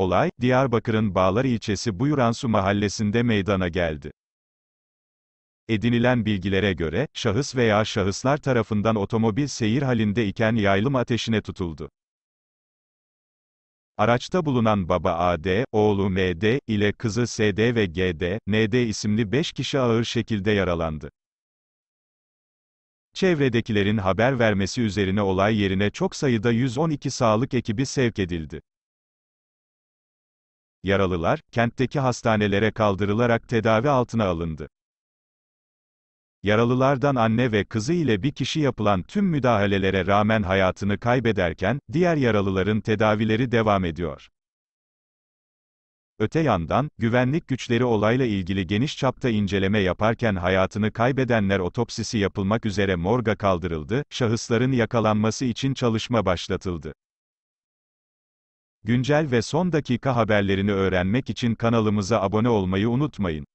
Olay, Diyarbakır'ın Bağlar ilçesi Buyuransu mahallesinde meydana geldi. Edinilen bilgilere göre, şahıs veya şahıslar tarafından otomobil seyir halinde iken yaylım ateşine tutuldu. Araçta bulunan baba AD, oğlu MD ile kızı SD ve GD, ND isimli 5 kişi ağır şekilde yaralandı. Çevredekilerin haber vermesi üzerine olay yerine çok sayıda 112 sağlık ekibi sevk edildi. Yaralılar, kentteki hastanelere kaldırılarak tedavi altına alındı. Yaralılardan anne ve kızı ile bir kişi yapılan tüm müdahalelere rağmen hayatını kaybederken, diğer yaralıların tedavileri devam ediyor. Öte yandan, güvenlik güçleri olayla ilgili geniş çapta inceleme yaparken hayatını kaybedenler otopsisi yapılmak üzere morga kaldırıldı, şahısların yakalanması için çalışma başlatıldı. Güncel ve son dakika haberlerini öğrenmek için kanalımıza abone olmayı unutmayın.